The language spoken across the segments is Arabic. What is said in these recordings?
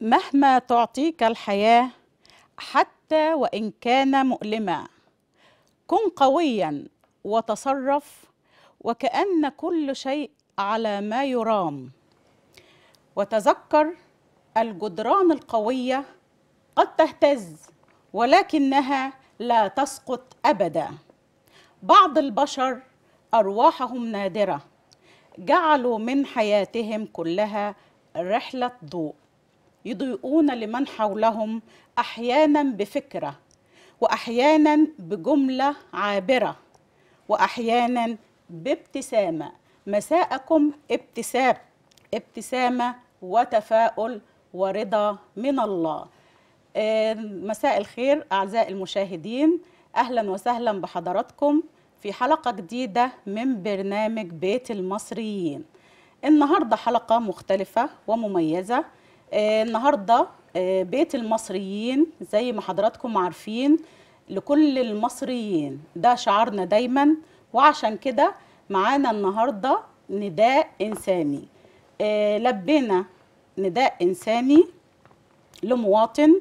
مهما تعطيك الحياة حتى وإن كان مؤلما كن قويا وتصرف وكأن كل شيء على ما يرام وتذكر الجدران القوية قد تهتز ولكنها لا تسقط أبدا بعض البشر أرواحهم نادرة جعلوا من حياتهم كلها رحلة ضوء يضيئون لمن حولهم احيانا بفكره واحيانا بجمله عابره واحيانا بابتسامه مساءكم ابتسام ابتسامه وتفاؤل ورضا من الله آه، مساء الخير اعزائي المشاهدين اهلا وسهلا بحضراتكم في حلقه جديده من برنامج بيت المصريين النهارده حلقه مختلفه ومميزه آه، النهارده آه، بيت المصريين زي ما حضراتكم عارفين لكل المصريين ده شعارنا دايما وعشان كده معانا النهارده نداء انساني آه، لبينا نداء انساني لمواطن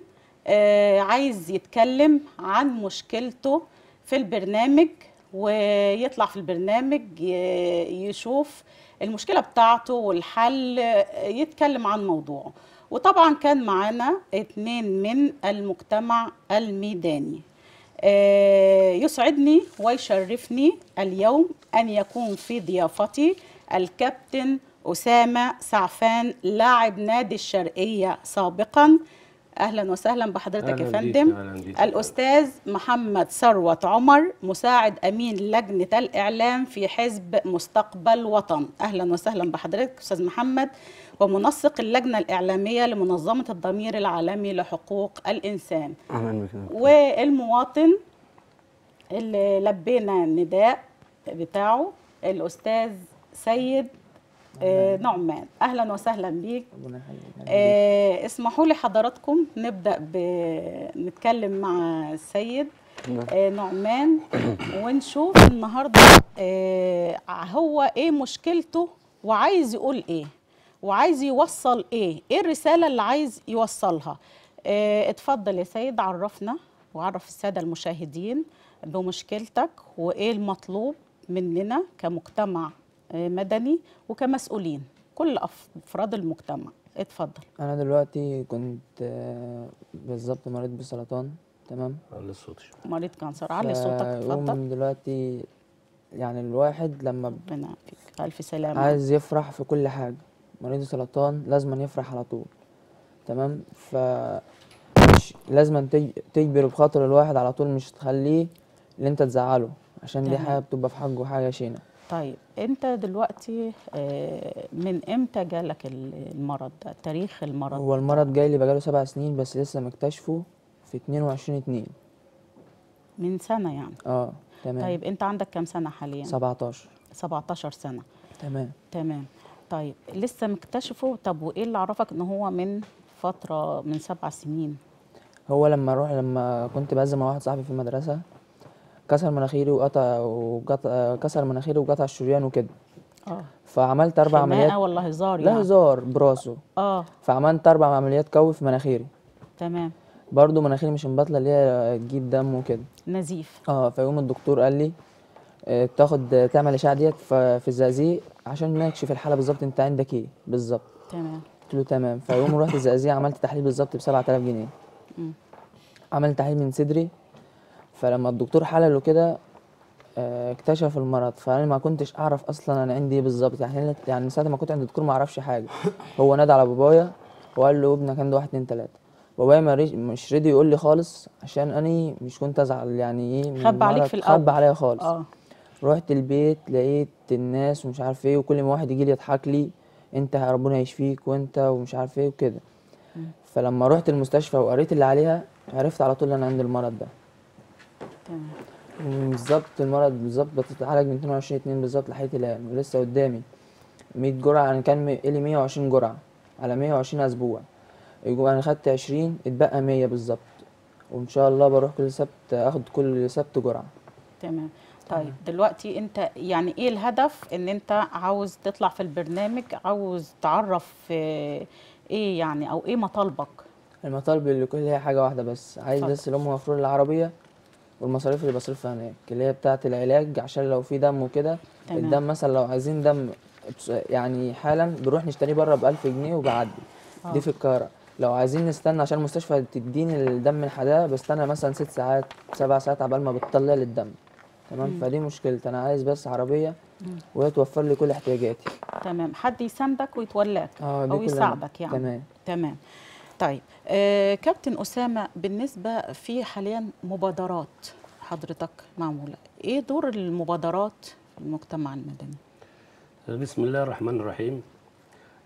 عايز يتكلم عن مشكلته في البرنامج ويطلع في البرنامج يشوف المشكله بتاعته والحل يتكلم عن موضوعه وطبعا كان معانا اتنين من المجتمع الميداني آه، يسعدني ويشرفني اليوم أن يكون في ضيافتي الكابتن أسامة سعفان لاعب نادي الشرقية سابقا اهلا وسهلا بحضرتك يا فندم الاستاذ محمد ثروت عمر مساعد امين لجنه الاعلام في حزب مستقبل وطن اهلا وسهلا بحضرتك استاذ محمد ومنسق اللجنه الاعلاميه لمنظمه الضمير العالمي لحقوق الانسان اهلا والمواطن اللي لبينا النداء بتاعه الاستاذ سيد آه، نعمان اهلا وسهلا بيك آه اسمحوا لي حضراتكم نبدا نتكلم مع السيد نعم. آه، نعمان ونشوف النهارده آه، هو ايه مشكلته وعايز يقول ايه وعايز يوصل ايه ايه الرساله اللي عايز يوصلها اتفضل يا سيد عرفنا وعرف الساده المشاهدين بمشكلتك وايه المطلوب مننا كمجتمع آه، مدني وكمسؤولين كل افراد المجتمع اتفضل انا دلوقتي كنت آه، بالظبط مريض بسرطان تمام علي الصوت مريض كانسر علي صوتك اتفضل دلوقتي يعني الواحد لما ربنا الف سلامه عايز يفرح في كل حاجه مريض السرطان لازم يفرح على طول تمام ف مش لازم تجبر بخاطر الواحد على طول مش تخليه اللي انت تزعله عشان دي حاجه بتبقى في حقه حاجه شينه طيب انت دلوقتي آه، من امتى جالك المرض ده تاريخ المرض هو المرض جاي لي بقاله سبع سنين بس لسه مكتشفه في 22 2 من سنه يعني اه تمام طيب انت عندك كام سنه حاليا 17 17 سنه تمام تمام طيب لسه مكتشفه طب وايه اللي عرفك ان هو من فتره من سبع سنين هو لما اروح لما كنت بهزم مع واحد صاحبي في المدرسه كسر مناخيري وقطع وقطع كسر مناخيري وقطع الشريان وكده اه فعملت اربع عمليات ولا هزار يعني. لا هزار براسه اه فعملت اربع عمليات قوي في مناخيري تمام برضه مناخيري مش مبطله اللي هي تجيب دم وكده نزيف اه فيوم الدكتور قال لي آه، تاخد تعمل الاشعه ديت في الزقازيق عشان ما يكشف الحاله بالظبط انت عندك ايه بالظبط تمام قلت له تمام فيوم رحت الزقازيق عملت تحليل بالظبط ب 7000 جنيه امم عملت تحليل من صدري فلما الدكتور حلله كده آه، اكتشف المرض فانا ما كنتش اعرف اصلا انا عندي ايه بالظبط يعني يعني ساعه ما كنت عند الدكتور ما اعرفش حاجه هو نادى على بابايا وقال له ابنك عنده واحد اتنين تلاته بابايا مش رضي يقول لي خالص عشان اني مش كنت ازعل يعني ايه خب عليك في الاول خب عليا خالص اه رحت البيت لقيت الناس ومش عارف ايه وكل ما واحد يجي لي يضحك لي انت ربنا يشفيك وانت ومش عارف ايه وكده فلما رحت المستشفى وقريت اللي عليها عرفت على طول ان انا عندي المرض ده تمام بالظبط المرض بالظبط بتتعالج من 22 2 بالظبط لحقت الان ولسه قدامي 100 جرعه انا كان لي 120 جرعه على 120 اسبوع انا خدت 20 اتبقى 100 بالظبط وان شاء الله بروح كل سبت اخد كل سبت جرعه تمام طيب دلوقتي انت يعني ايه الهدف ان انت عاوز تطلع في البرنامج عاوز تعرف آه، ايه يعني او ايه مطالبك المطالب اللي كلها حاجه واحده بس عايز بس الام مفروض العربيه والمصاريف اللي بصرفها هناك اللي هي بتاعه العلاج عشان لو في دم وكده الدم مثلا لو عايزين دم يعني حالا بنروح نشتريه بره ب 1000 جنيه وبعدي اه. دي في القاهره لو عايزين نستنى عشان المستشفى تديني الدم الحداه بستنى مثلا ست ساعات سبع ساعات عبال ما بتطلع لي الدم تمام فدي مشكلتي انا عايز بس عربيه وهي توفر لي كل احتياجاتي تمام حد يساندك ويتولاك اه، او يساعدك يعني تمام تمام طيب آه كابتن اسامه بالنسبه في حاليا مبادرات حضرتك معموله ايه دور المبادرات في المجتمع المدني بسم الله الرحمن الرحيم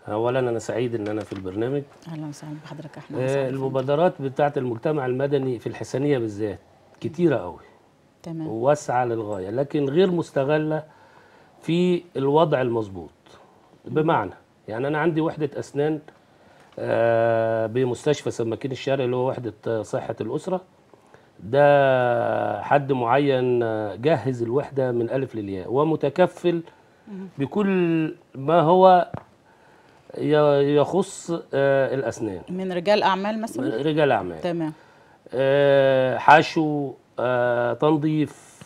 اولا انا سعيد ان انا في البرنامج اهلا وسهلا بحضرتك احمد آه المبادرات بتاعه المجتمع المدني في الحسنيه بالذات كتيره قوي تمام وواسعه للغايه لكن غير مستغله في الوضع المظبوط بمعنى يعني انا عندي وحده اسنان آه، بمستشفى سماكين الشارع اللي هو وحده آه، صحه الاسره ده حد معين آه، جهز الوحده من الف للياء ومتكفل بكل ما هو يخص الاسنان من رجال اعمال مثلا رجال اعمال تمام حشو تنظيف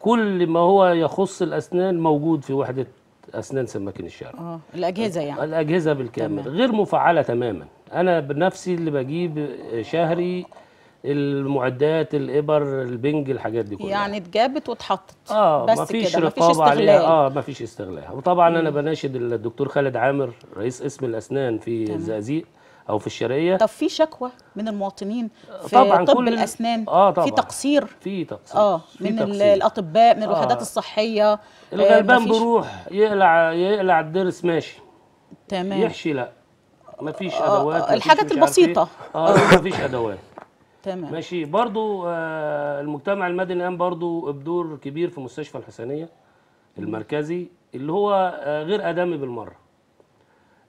كل ما هو يخص الاسنان موجود في وحده اسنان سماكين الشعر اه الاجهزه يعني الاجهزه بالكامل تمام. غير مفعله تماما انا بنفسي اللي بجيب شهري المعدات الابر البنج الحاجات دي كلها يعني اتجابت واتحطت اه بس مفيش رقابه عليها اه مفيش استغلال وطبعا مم. انا بناشد الدكتور خالد عامر رئيس قسم الاسنان في الزقازيق او في الشرقيه طب في شكوى من المواطنين في طبعا طب كل الاسنان اه طبعا في تقصير في تقصير اه من تقصير. الاطباء من الوحدات آه الصحيه آه، الغلبان آه بيروح يقلع يقلع الضرس ماشي تمام يحشي لا مفيش آه،, آه ادوات إيه. آه الحاجات البسيطه اه مفيش ادوات تمام ماشي برضو آه المجتمع المدني قام برضو بدور كبير في مستشفى الحسنيه المركزي اللي هو آه غير ادمي بالمره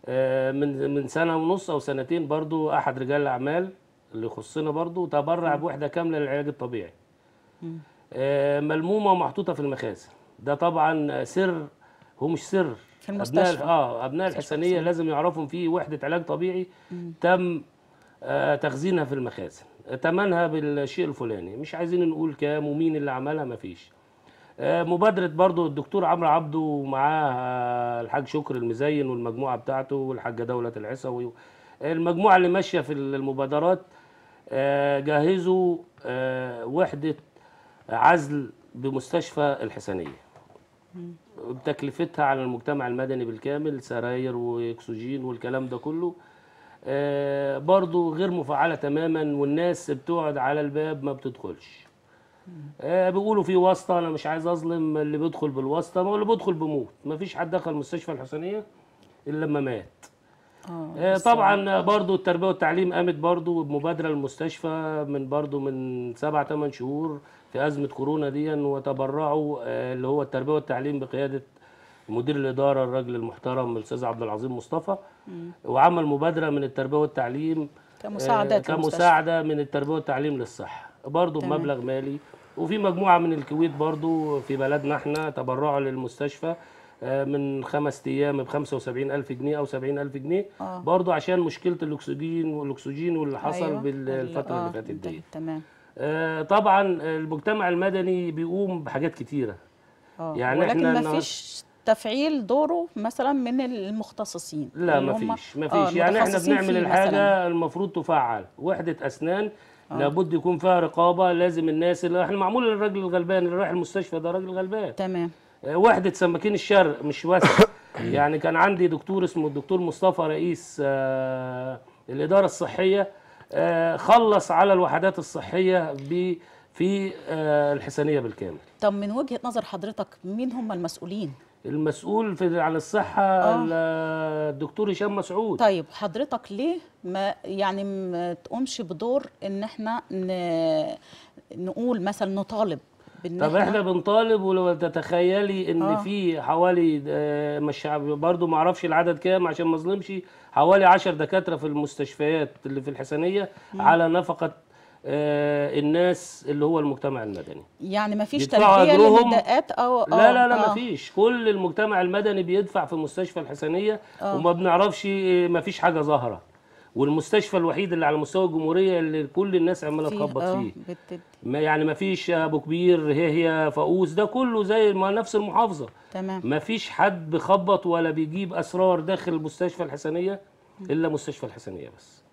آه، من من سنه ونص او سنتين برضو احد رجال الاعمال اللي يخصنا برضو تبرع بوحده كامله للعلاج الطبيعي آه، ملمومه ومحطوطه في المخازن ده طبعا سر هو مش سر في المستشفى أبناء اه ابناء الحسنيه لازم يعرفوا في وحده علاج طبيعي تم آه، تخزينها في المخازن ثمنها بالشيء الفلاني مش عايزين نقول كام ومين اللي عملها مفيش آه، مبادره برضو الدكتور عمرو عبده ومعاه آه، الحاج شكر المزين والمجموعه بتاعته والحاجه دوله العسوي المجموعه اللي ماشيه في المبادرات آه، جهزوا وحده عزل بمستشفى الحسنيه بتكلفتها على المجتمع المدني بالكامل سراير واكسجين والكلام ده كله برضو غير مفعله تماما والناس بتقعد على الباب ما بتدخلش آه، بيقولوا في واسطه انا مش عايز اظلم اللي بيدخل بالواسطه ما هو اللي بيدخل بيموت ما فيش حد دخل مستشفى الحسينيه الا لما مات آه, آه، طبعا برضو التربيه والتعليم قامت برضو بمبادره المستشفى من برضو من سبع ثمان شهور في ازمه كورونا دي وتبرعوا آه، اللي هو التربيه والتعليم بقياده مدير الاداره الراجل المحترم الاستاذ عبد العظيم مصطفى مم. وعمل مبادره من التربيه والتعليم كمساعده كمساعده من التربيه والتعليم للصحه برضو بمبلغ مالي وفي مجموعه من الكويت برضو في بلدنا احنا تبرعوا للمستشفى آه، من خمس ايام ب 75 الف جنيه او 70 الف جنيه آه. برضو عشان مشكله الاكسجين والاكسجين واللي حصل أيوة. بالفتره آه. اللي فاتت دي طيب، تمام آه طبعا المجتمع المدني بيقوم بحاجات كتيره آه. يعني ولكن احنا ما فيش تفعيل دوره مثلا من المختصين لا يعني ما فيش ما آه، فيش يعني احنا بنعمل الحاجه المفروض تفعل وحده اسنان آه. لابد يكون فيها رقابه لازم الناس اللي احنا معمول للراجل الغلبان اللي رايح المستشفى ده راجل غلبان تمام آه، وحده سماكين الشرق مش وسط يعني كان عندي دكتور اسمه الدكتور مصطفى رئيس آه، الاداره الصحيه خلص على الوحدات الصحيه ب في الحسنيه بالكامل طب من وجهه نظر حضرتك مين هم المسؤولين المسؤول في على الصحه آه. الدكتور هشام مسعود طيب حضرتك ليه ما يعني ما تقومش بدور ان احنا نقول مثلا نطالب طب احنا بنطالب ولو تتخيلي ان آه. في حوالي آه، مش برضه ما اعرفش العدد كام عشان ما اظلمش حوالي 10 دكاتره في المستشفيات اللي في الحسنيه على نفقه آه، الناس اللي هو المجتمع المدني يعني ما فيش تلبيه للنداءات او لا لا لا ما آه. فيش كل المجتمع المدني بيدفع في مستشفى الحسنيه أوه. وما بنعرفش آه، ما فيش حاجه ظاهره والمستشفى الوحيد اللي على مستوى الجمهوريه اللي كل الناس عماله تخبط فيه, فيه. ما يعني ما فيش ابو كبير هي هي فؤوس ده كله زي ما نفس المحافظه تمام ما فيش حد بيخبط ولا بيجيب اسرار داخل مستشفى الحسنيه الا مستشفى الحسنيه بس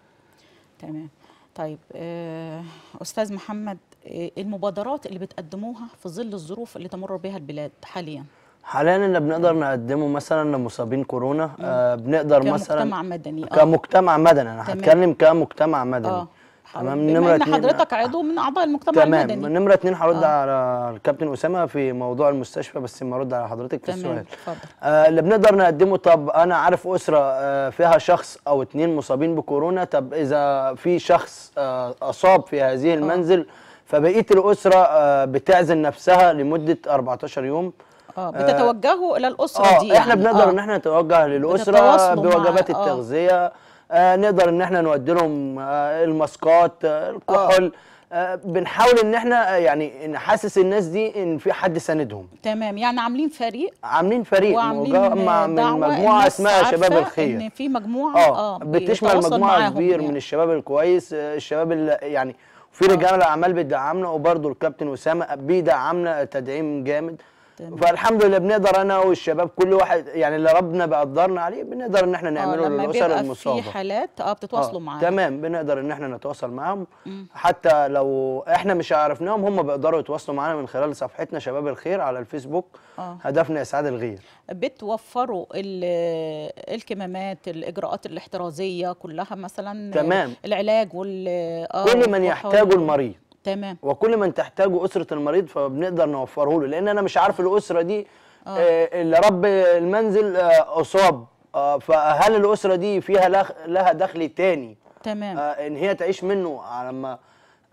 تمام طيب آه، استاذ محمد آه، المبادرات اللي بتقدموها في ظل الظروف اللي تمر بها البلاد حاليا حاليا اللي بنقدر نقدمه مثلا لمصابين كورونا آه بنقدر كمجتمع مثلا كمجتمع مدني آه. كمجتمع مدني انا هتكلم كمجتمع مدني آه. تمام نمره ان حضرتك عضو من اعضاء المجتمع تمام. المدني تمام نمره اتنين هرد آه. على الكابتن اسامه في موضوع المستشفى بس ما ارد على حضرتك في تمام. السؤال تمام آه اللي بنقدر نقدمه طب انا عارف اسره آه فيها شخص او اتنين مصابين بكورونا طب اذا في شخص آه اصاب في هذه آه. المنزل آه. فبقيه الاسره آه بتعزل نفسها لمده 14 يوم اه بتتوجهوا الى الاسره آه دي احنا يعني. بنقدر آه. ان احنا نتوجه للاسره بوجبات آه. التغذيه آه. آه نقدر ان احنا نودي لهم آه الماسكات آه الكحول آه, آه، بنحاول ان احنا آه، يعني نحسس الناس دي ان في حد ساندهم تمام يعني عاملين فريق عاملين فريق وعاملين مع من مجموعه اسمها شباب الخير ان في مجموعه اه, آه بتشمل مجموعه كبير يعني. من الشباب الكويس آه، الشباب اللي يعني في رجال الاعمال بيدعمنا وبرده الكابتن اسامه بيدعمنا تدعيم جامد تمام. فالحمد لله بنقدر انا والشباب كل واحد يعني اللي ربنا بيقدرنا عليه بنقدر ان احنا آه، نعمله للاسر المصابه في حالات اه بتتواصلوا آه. معاهم تمام بنقدر ان احنا نتواصل معاهم حتى لو احنا مش عرفناهم هم بيقدروا يتواصلوا معانا من خلال صفحتنا شباب الخير على الفيسبوك آه. هدفنا اسعاد الغير بتوفروا الكمامات الاجراءات الاحترازيه كلها مثلا تمام العلاج وال آه، كل من يحتاجه المريض تمام وكل من تحتاجه اسره المريض فبنقدر نوفره له لان انا مش عارف الاسره دي آه. آه، اللي رب المنزل آه، اصاب آه، فهل الاسره دي فيها لها دخل تاني تمام ان هي تعيش منه لما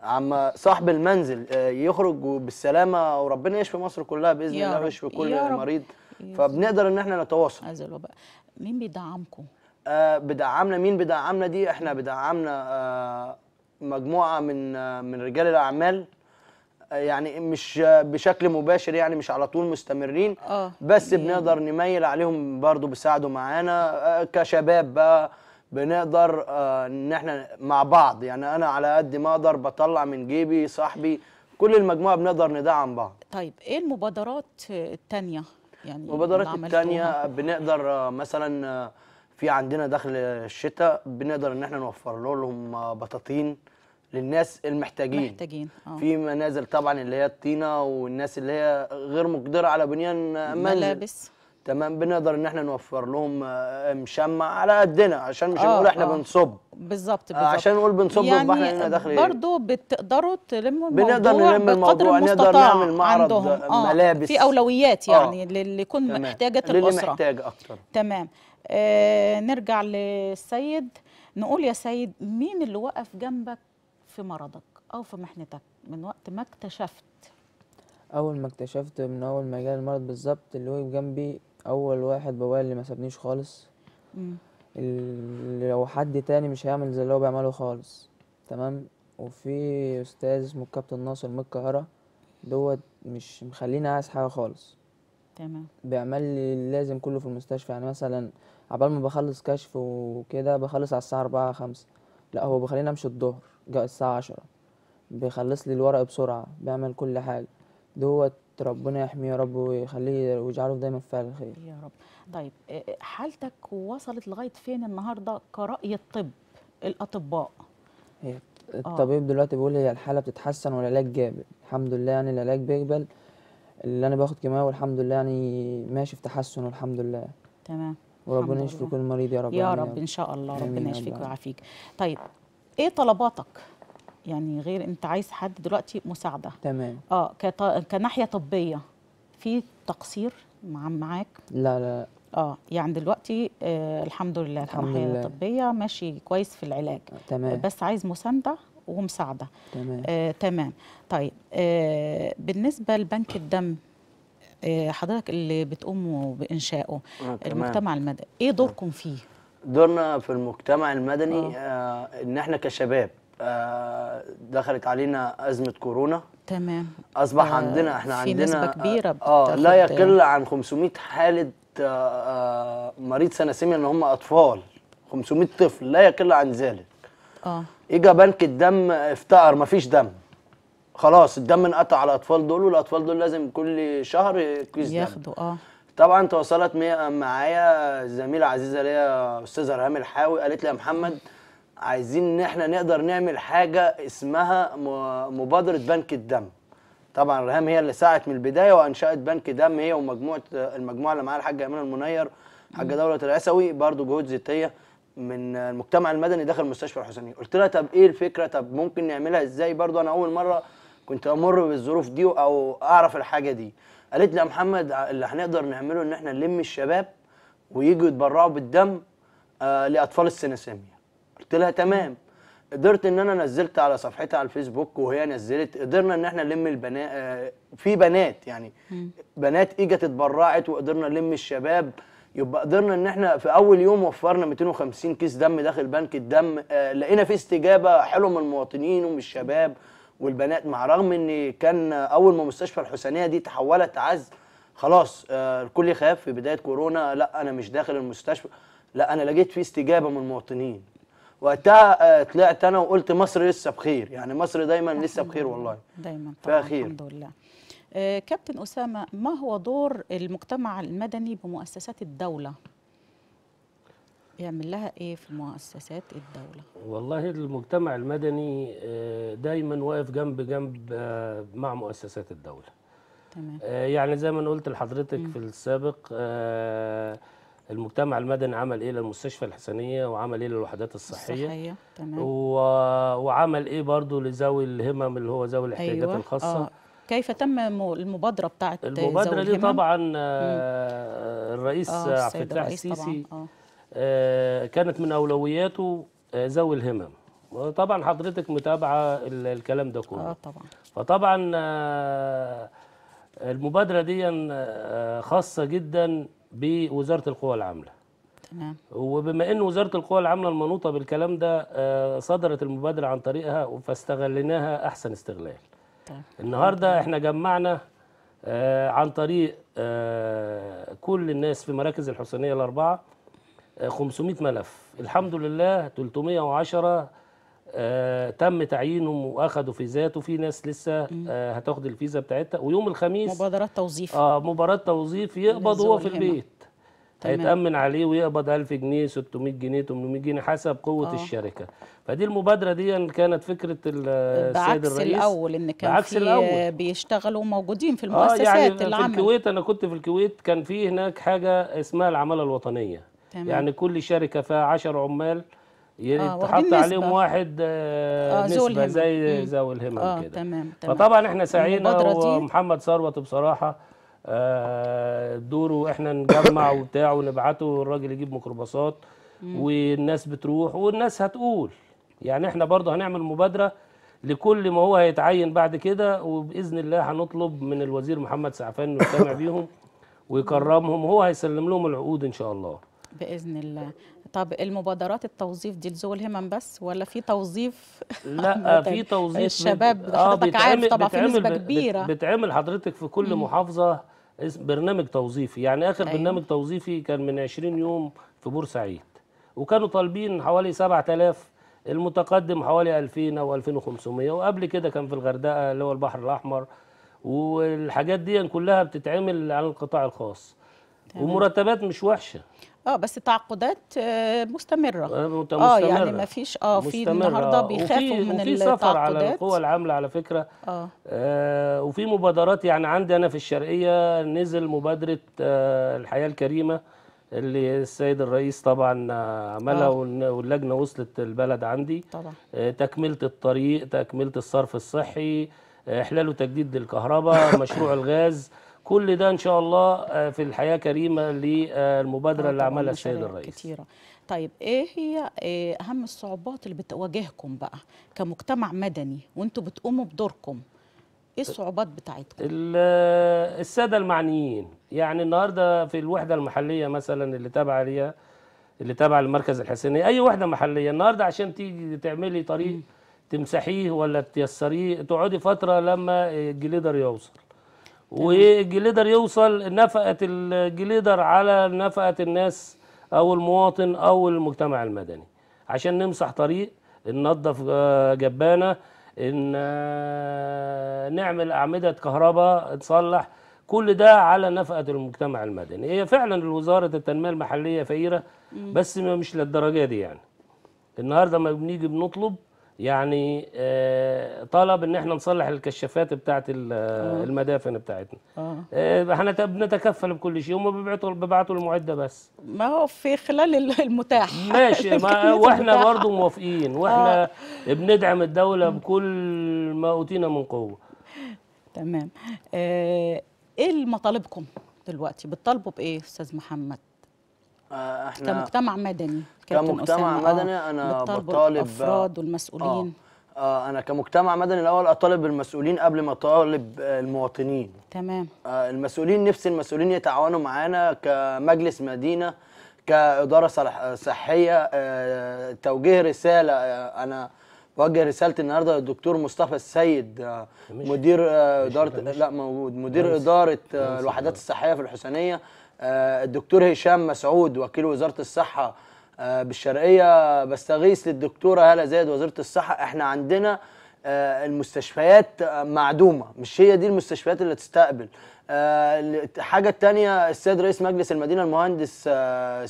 عم صاحب المنزل يخرج بالسلامه وربنا يشفي مصر كلها باذن الله ويشفي كل مريض فبنقدر ان احنا نتواصل عايز بقى مين بيدعمكم آه بدعمنا مين بدعمنا دي احنا بدعمنا آه مجموعه من من رجال الاعمال يعني مش بشكل مباشر يعني مش على طول مستمرين أوه. بس بنقدر نميل عليهم برضو بيساعدوا معانا آه، كشباب بقى بنقدر آه، ان احنا مع بعض يعني انا على قد ما اقدر بطلع من جيبي صاحبي كل المجموعه بنقدر ندعم بعض طيب ايه المبادرات التانية يعني المبادرات التانية بنقدر آه، مثلا في عندنا دخل الشتاء بنقدر ان احنا نوفر لهم بطاطين للناس المحتاجين محتاجين آه. في منازل طبعا اللي هي الطينه والناس اللي هي غير مقدره على بنيان منزل ملابس تمام بنقدر ان احنا نوفر لهم آه، مشمع على قدنا عشان مش آه، نقول احنا آه. بنصب بالظبط بالظبط عشان نقول بنصب يعني احنا لنا داخل برضه بتقدروا تلموا الموضوع بنقدر نلم الموضوع نقدر نعمل معرض عندهم. آه. ملابس في اولويات يعني آه. للي يكون محتاجه الاسره للي محتاج اكتر تمام آه نرجع للسيد نقول يا سيد مين اللي وقف جنبك في مرضك أو في محنتك من وقت ما اكتشفت أول ما اكتشفت من أول ما جالي المرض بالظبط اللي واقف جنبي أول واحد بابايا اللي ما سابنيش خالص اللي لو حد تاني مش هيعمل زي اللي هو بيعمله خالص تمام وفي أستاذ اسمه الكابتن ناصر من القاهرة دوت مش مخليني عايز حاجة خالص تمام بيعمل لي اللازم كله في المستشفى يعني مثلا عبال ما بخلص كشف وكده بخلص على الساعة أربعة خمسة لا هو بيخليني أمشي الظهر جاء الساعة عشرة بيخلص لي الورق بسرعة بيعمل كل حاجة دوت ربنا يحميه يا رب ويخليه ويجعله دايما في فعل الخير يا رب طيب آه، آه، حالتك وصلت لغاية فين النهاردة كرأي الطب الأطباء هي آه. الطبيب آه. دلوقتي بيقول هي الحالة بتتحسن والعلاج جابر الحمد لله يعني العلاج بيقبل اللي أنا باخد كيماوي والحمد لله يعني ماشي في تحسن والحمد لله تمام وربنا يشفي كل مريض يا رب يا رب ان شاء الله ربنا يشفيك ويعافيك طيب ايه طلباتك يعني غير انت عايز حد دلوقتي مساعده تمام اه كط... كناحيه طبيه في تقصير مع معاك لا لا اه يعني دلوقتي آه الحمد لله كناحيه طبيه ماشي كويس في العلاج آه، تمام بس عايز مسانده ومساعده تمام آه تمام طيب آه بالنسبه لبنك الدم آه حضرتك اللي بتقوموا بانشائه آه المجتمع المدني ايه دوركم فيه دورنا في المجتمع المدني آه. آه ان احنا كشباب آه دخلت علينا ازمه كورونا تمام اصبح آه عندنا احنا في عندنا نسبه كبيره اه, آه، لا يقل عن 500 حاله آه, آه، مريض سناسيميا ان هم اطفال 500 طفل لا يقل عن ذلك اه اجى بنك الدم افتقر مفيش دم خلاص الدم انقطع على الاطفال دول والاطفال دول لازم كل شهر كيس دم ياخدوا اه طبعا تواصلت معايا زميله عزيزه ليا استاذه رهام الحاوي قالت لي يا محمد عايزين ان احنا نقدر نعمل حاجه اسمها مبادره بنك الدم طبعا رهام هي اللي ساعت من البدايه وانشات بنك دم هي ومجموعه المجموعه اللي معاها الحاجه امينه المنير حاجه دوله العسوي برضو جهود ذاتيه من المجتمع المدني داخل مستشفى الحسينيه قلت لها طب ايه الفكره طب ممكن نعملها ازاي برضو انا اول مره كنت امر بالظروف دي او اعرف الحاجه دي قالت لي يا محمد اللي هنقدر نعمله ان احنا نلم الشباب ويجوا يتبرعوا بالدم آه لاطفال السناسيميا قلت لها تمام قدرت ان انا نزلت على صفحتها على الفيسبوك وهي نزلت قدرنا ان احنا نلم البنات آه في بنات يعني بنات اجت اتبرعت وقدرنا نلم الشباب يبقى قدرنا ان احنا في اول يوم وفرنا 250 كيس دم داخل بنك الدم آه لقينا في استجابه حلوه من المواطنين ومن الشباب والبنات مع رغم ان كان اول ما مستشفى الحسينيه دي تحولت عز خلاص آه الكل يخاف في بدايه كورونا لا انا مش داخل المستشفى لا انا لقيت في استجابه من المواطنين وقتها آه طلعت انا وقلت مصر لسه بخير يعني مصر دايما لسه بخير والله دايما طبعا خير الحمد لله آه كابتن اسامه ما هو دور المجتمع المدني بمؤسسات الدوله يعمل لها ايه في مؤسسات الدوله والله المجتمع المدني آه، دايما واقف جنب جنب آه، مع مؤسسات الدوله تمام آه، يعني زي ما انا قلت لحضرتك في السابق المجتمع المدني عمل ايه للمستشفى الحسنيه وعمل ايه للوحدات الصحيه الصحيه تمام وعمل ايه برضو لذوي الهمم اللي هو ذوي الاحتياجات أيوة. الخاصه آه. كيف تم المبادره بتاعت المبادره دي طبعا مم. الرئيس آه عبد الفتاح السيسي آه. آه، كانت من اولوياته آه، ذوي الهمم وطبعا حضرتك متابعه الكلام ده كله اه طبعا فطبعا آه، المبادره دي خاصه جدا بوزاره القوى العامله تمام وبما ان وزاره القوى العامله المنوطه بالكلام ده صدرت المبادره عن طريقها فاستغليناها احسن استغلال النهارده احنا جمعنا عن طريق كل الناس في مراكز الحسينيه الاربعه 500 ملف الحمد لله 310 آه تم تعيينهم واخدوا فيزات وفي ناس لسه آه هتاخد الفيزا بتاعتها ويوم الخميس مبادرات توظيف اه مباراه توظيف يقبض هو في البيت تمام. هيتامن عليه ويقبض 1000 جنيه 600 جنيه 800 جنيه حسب قوه آه. الشركه فدي المبادره دي كانت فكره السيد الرئيس الاول ان كان بعكس في الأول. بيشتغلوا موجودين في المؤسسات آه يعني العمل في الكويت انا كنت في الكويت كان في هناك حاجه اسمها العماله الوطنيه تمام. يعني كل شركه فيها 10 عمال يتحط يعني آه عليهم واحد آه, آه، نسبه زي ذوي الهمم آه كده تمام تمام فطبعا احنا سعينا ومحمد ثروت بصراحه آه دوره احنا نجمع وبتاع ونبعته والراجل يجيب ميكروباصات والناس بتروح والناس هتقول يعني احنا برضه هنعمل مبادره لكل ما هو هيتعين بعد كده وباذن الله هنطلب من الوزير محمد سعفان انه يجتمع بيهم ويكرمهم وهو هيسلم لهم العقود ان شاء الله باذن الله طب المبادرات التوظيف دي لذوي الهمم بس ولا في توظيف لا طيب، في توظيف الشباب آه، حضرتك عارف طبعا في نسبه كبيره بتعمل حضرتك في كل مم. محافظه برنامج توظيفي يعني اخر أيوه. برنامج توظيفي كان من 20 يوم في بورسعيد وكانوا طالبين حوالي 7000 المتقدم حوالي 2000 او 2500 وقبل كده كان في الغردقه اللي هو البحر الاحمر والحاجات دي كلها بتتعمل على القطاع الخاص ومرتبات مش وحشه اه بس التعاقدات مستمره آه، مستمره اه, آه، يعني ما فيش اه في النهارده آه، بيخافوا وفي من وفي سفر على القوى العامله على فكره اه, آه وفي مبادرات يعني عندي انا في الشرقيه نزل مبادره آه الحياه الكريمه اللي السيد الرئيس طبعا عملها آه. واللجنه وصلت البلد عندي طبعا آه تكمله الطريق تكمله الصرف الصحي احلال وتجديد الكهرباء مشروع الغاز كل ده ان شاء الله آه، في الحياه كريمه للمبادره اللي عملها السيد الرئيس كتيرة. طيب ايه هي إيه اهم الصعوبات اللي بتواجهكم بقى كمجتمع مدني وانتوا بتقوموا بدوركم ايه الصعوبات بتاعتكم آه، الساده المعنيين يعني النهارده في الوحده المحليه مثلا اللي تابعه ليا اللي تابعه للمركز الحسيني اي وحده محليه النهارده عشان تيجي تعملي طريق تمسحيه ولا تيسريه تقعدي فتره لما الجليدر يوصل والجليدر يوصل نفقه الجليدر على نفقه الناس او المواطن او المجتمع المدني عشان نمسح طريق ننظف آه، جبانه ان آه، نعمل اعمده كهرباء نصلح كل ده على نفقه المجتمع المدني هي فعلا وزاره التنميه المحليه فقيره بس مش للدرجه دي يعني النهارده ما بنيجي بنطلب يعني آه، طلب ان احنا نصلح الكشافات بتاعت آه. المدافن بتاعتنا آه. احنا بنتكفل بكل شيء هم بيبعتوا بيبعتوا المعده بس ما هو في خلال المتاح ماشي ما واحنا برضه موافقين واحنا آه. بندعم الدوله بكل ما اوتينا من قوه تمام ايه مطالبكم دلوقتي بتطالبوا بايه استاذ محمد احنا كمجتمع مدني كمجتمع آه، مدني انا بطالب الافراد آه، والمسؤولين آه،, آه انا كمجتمع مدني الاول اطالب المسؤولين قبل ما اطالب المواطنين تمام آه المسؤولين نفس المسؤولين يتعاونوا معانا كمجلس مدينه كاداره صحيه آه توجيه رساله آه انا بوجه رسالتي النهارده للدكتور مصطفى السيد آه مدير آه اداره لا موجود مدير اداره آه الوحدات الصحيه في الحسينيه آه، الدكتور هشام مسعود وكيل وزاره الصحه آه، بالشرقيه بستغيث للدكتوره هاله زايد وزيره الصحه احنا عندنا آه، المستشفيات معدومه مش هي دي المستشفيات اللي تستقبل الحاجه الثانيه السيد رئيس مجلس المدينه المهندس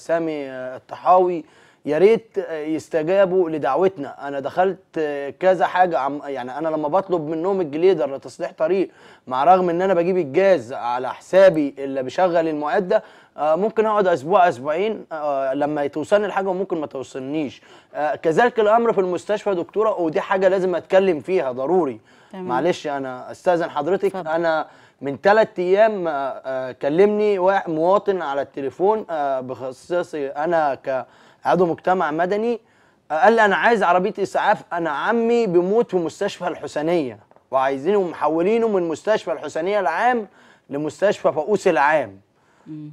سامي الطحاوي يا ريت يستجابوا لدعوتنا انا دخلت كذا حاجه عم يعني انا لما بطلب منهم الجليدر لتصليح طريق مع رغم ان انا بجيب الجاز على حسابي اللي بشغل المعده آه، ممكن اقعد اسبوع اسبوعين آه، لما توصلني الحاجه وممكن ما توصلنيش آه، كذلك الامر في المستشفى دكتوره ودي حاجه لازم اتكلم فيها ضروري تمام. معلش انا استاذن حضرتك فضل. انا من ثلاث ايام كلمني مواطن على التليفون بخصوصي انا ك عضو مجتمع مدني قال لي انا عايز عربيه اسعاف انا عمي بيموت في مستشفى الحسينيه وعايزينه محولينه من مستشفى الحسينيه العام لمستشفى فؤوس العام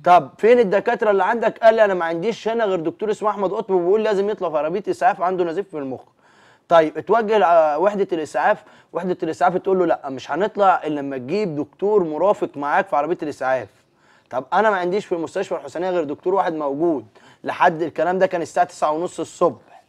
طب فين الدكاتره اللي عندك قال لي انا ما عنديش هنا غير دكتور اسمه احمد قطب بيقول لازم يطلع في عربيه اسعاف عنده نزيف في المخ طيب اتوجه لوحده الاسعاف وحده الاسعاف تقول له لا مش هنطلع الا لما تجيب دكتور مرافق معاك في عربيه الاسعاف طب انا ما عنديش في المستشفى الحسينيه غير دكتور واحد موجود لحد الكلام ده كان الساعه 9:30 الصبح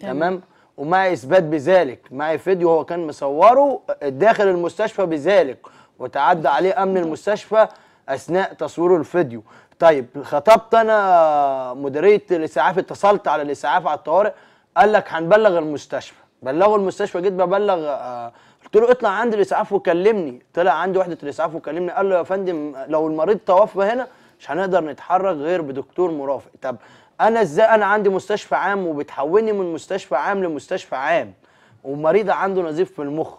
تمام ومع اثبات بذلك معي فيديو هو كان مصوره داخل المستشفى بذلك وتعدى عليه امن المستشفى اثناء تصوير الفيديو طيب خطبت انا مديريه الاسعاف اتصلت على الاسعاف على الطوارئ قال لك هنبلغ المستشفى بلغوا المستشفى جيت ببلغ آه، قلت له اطلع عند الاسعاف وكلمني طلع عند وحده الاسعاف وكلمني قال له يا فندم لو المريض توفى هنا مش هنقدر نتحرك غير بدكتور مرافق طب انا ازاي انا عندي مستشفى عام وبتحولني من مستشفى عام لمستشفى عام ومريض عنده نزيف في المخ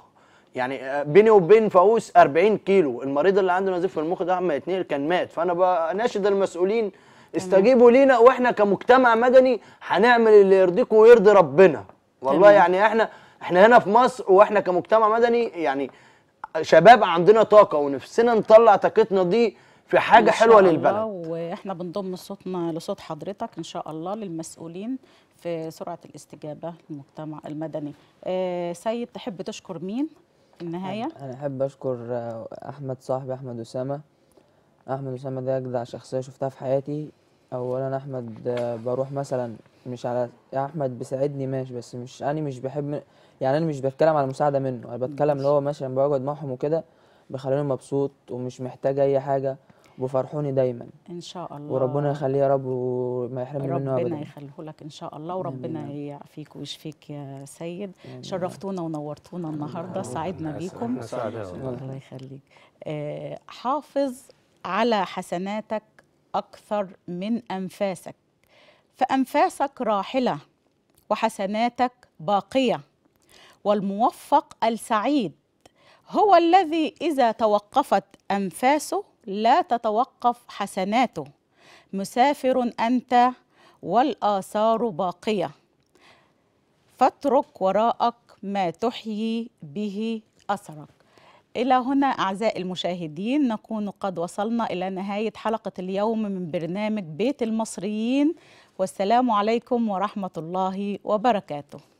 يعني آه، بيني وبين فؤوس 40 كيلو المريض اللي عنده نزيف في المخ ده عم يتنقل كان مات فانا بناشد المسؤولين استجيبوا لينا واحنا كمجتمع مدني هنعمل اللي يرضيكم ويرضي ربنا والله تمام. يعني احنا احنا هنا في مصر واحنا كمجتمع مدني يعني شباب عندنا طاقه ونفسنا نطلع طاقتنا دي في حاجه حلوه للبلد واحنا بنضم صوتنا لصوت حضرتك ان شاء الله للمسؤولين في سرعه الاستجابه للمجتمع المدني آه سيد تحب تشكر مين النهايه انا احب اشكر آه، احمد صاحبي احمد اسامه احمد اسامه ده اجدع شخصيه شفتها في حياتي اولا احمد آه، بروح مثلا مش على يا احمد بيساعدني ماشي بس مش انا مش بحب يعني انا مش بتكلم على المساعده منه انا بتكلم اللي هو مثلا بقعد معهم وكده بخليهم مبسوط ومش محتاج اي حاجه وفرحوني دايما ان شاء الله وربنا يخليه يا رب وما يحرمني منه ابدا ربنا يخليه لك ان شاء الله وربنا يعافيك ويشفيك يا سيد شرفتونا ونورتونا النهارده سعدنا بيكم الله يخليك آه حافظ على حسناتك اكثر من انفاسك فانفاسك راحله وحسناتك باقيه والموفق السعيد هو الذي اذا توقفت انفاسه لا تتوقف حسناته مسافر أنت والآثار باقية فاترك وراءك ما تحيي به أثرك إلى هنا أعزائي المشاهدين نكون قد وصلنا إلى نهاية حلقة اليوم من برنامج بيت المصريين والسلام عليكم ورحمة الله وبركاته